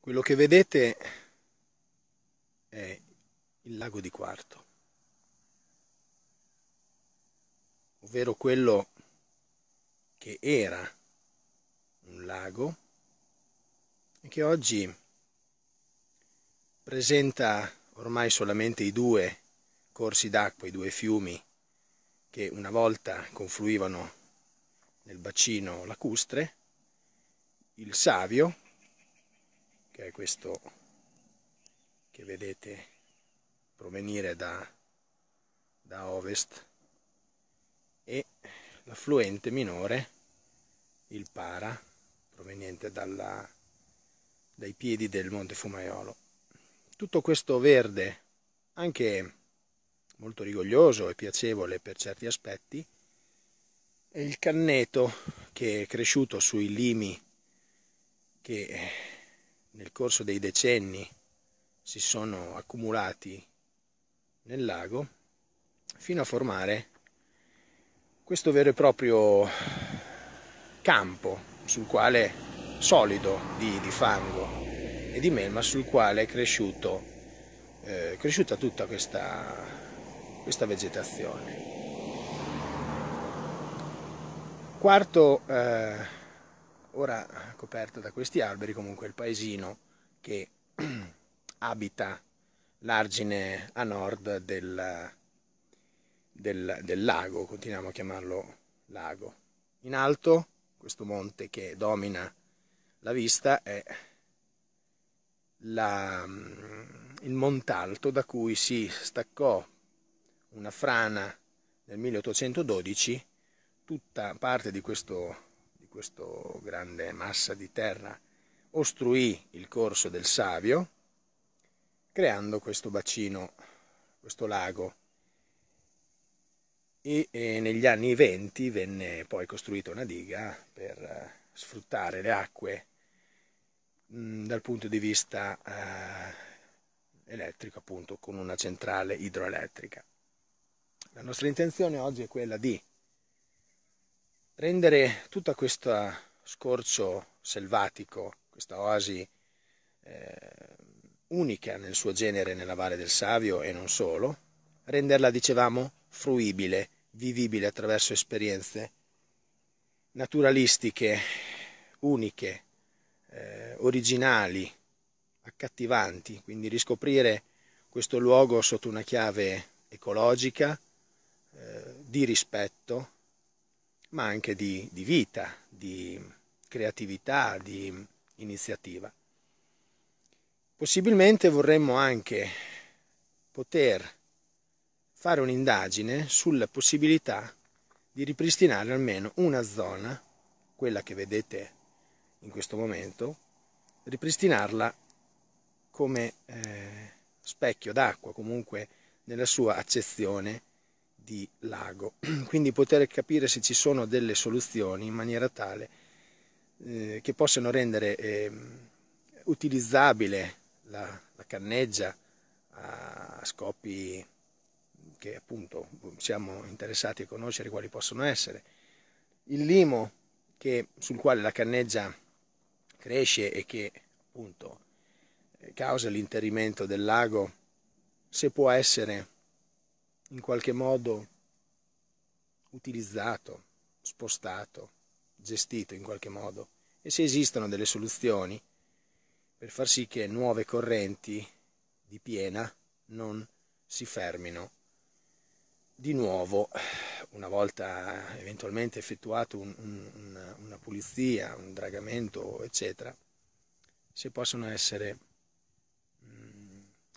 Quello che vedete è il lago di Quarto, ovvero quello che era un lago e che oggi presenta ormai solamente i due corsi d'acqua, i due fiumi che una volta confluivano nel bacino lacustre, il Savio che è questo che vedete provenire da, da ovest e l'affluente minore il Para proveniente dalla, dai piedi del Monte Fumaiolo tutto questo verde anche molto rigoglioso e piacevole per certi aspetti e il canneto che è cresciuto sui limi che nel corso dei decenni si sono accumulati nel lago fino a formare questo vero e proprio campo sul quale solido di, di fango e di melma sul quale è cresciuto, eh, cresciuta tutta questa, questa vegetazione. Quarto eh, Ora, coperto da questi alberi, comunque il paesino che abita l'argine a nord del, del, del lago, continuiamo a chiamarlo lago. In alto, questo monte che domina la vista è la, mm, il Montalto da cui si staccò una frana nel 1812 tutta parte di questo questa grande massa di terra ostruì il corso del Savio, creando questo bacino, questo lago. E, e negli anni 20 venne poi costruita una diga per eh, sfruttare le acque mm, dal punto di vista eh, elettrico, appunto, con una centrale idroelettrica. La nostra intenzione oggi è quella di rendere tutto questo scorcio selvatico, questa oasi eh, unica nel suo genere nella Valle del Savio e non solo, renderla, dicevamo, fruibile, vivibile attraverso esperienze naturalistiche, uniche, eh, originali, accattivanti, quindi riscoprire questo luogo sotto una chiave ecologica, eh, di rispetto, ma anche di, di vita, di creatività, di iniziativa. Possibilmente vorremmo anche poter fare un'indagine sulla possibilità di ripristinare almeno una zona, quella che vedete in questo momento, ripristinarla come eh, specchio d'acqua, comunque nella sua accezione di lago. Quindi poter capire se ci sono delle soluzioni in maniera tale eh, che possano rendere eh, utilizzabile la, la canneggia a scopi che appunto siamo interessati a conoscere quali possono essere. Il limo che, sul quale la canneggia cresce e che appunto eh, causa l'interrimento del lago, se può essere in qualche modo utilizzato, spostato, gestito in qualche modo e se esistono delle soluzioni per far sì che nuove correnti di piena non si fermino di nuovo una volta eventualmente effettuato un, un, una, una pulizia, un dragamento eccetera se possono essere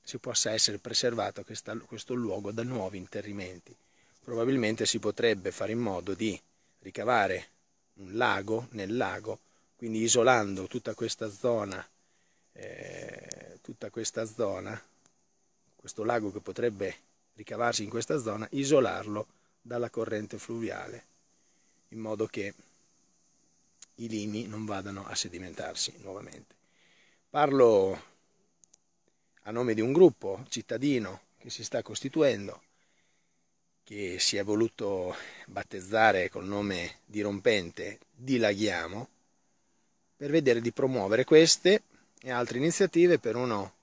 si possa essere preservato questo luogo da nuovi interrimenti. Probabilmente si potrebbe fare in modo di ricavare un lago nel lago, quindi isolando tutta questa zona, eh, tutta questa zona, questo lago che potrebbe ricavarsi in questa zona, isolarlo dalla corrente fluviale, in modo che i limi non vadano a sedimentarsi nuovamente. Parlo a nome di un gruppo cittadino che si sta costituendo, che si è voluto battezzare col nome dirompente Dilaghiamo, per vedere di promuovere queste e altre iniziative per uno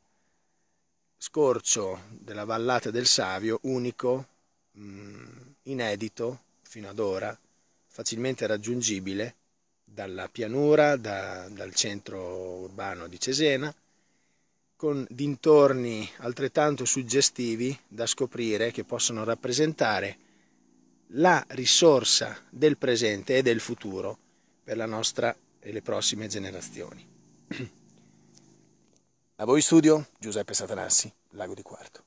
scorcio della vallata del Savio unico, mm, inedito fino ad ora, facilmente raggiungibile dalla pianura, da, dal centro urbano di Cesena, con dintorni altrettanto suggestivi da scoprire che possono rappresentare la risorsa del presente e del futuro per la nostra e le prossime generazioni. A voi studio Giuseppe Satanassi, Lago di Quarto.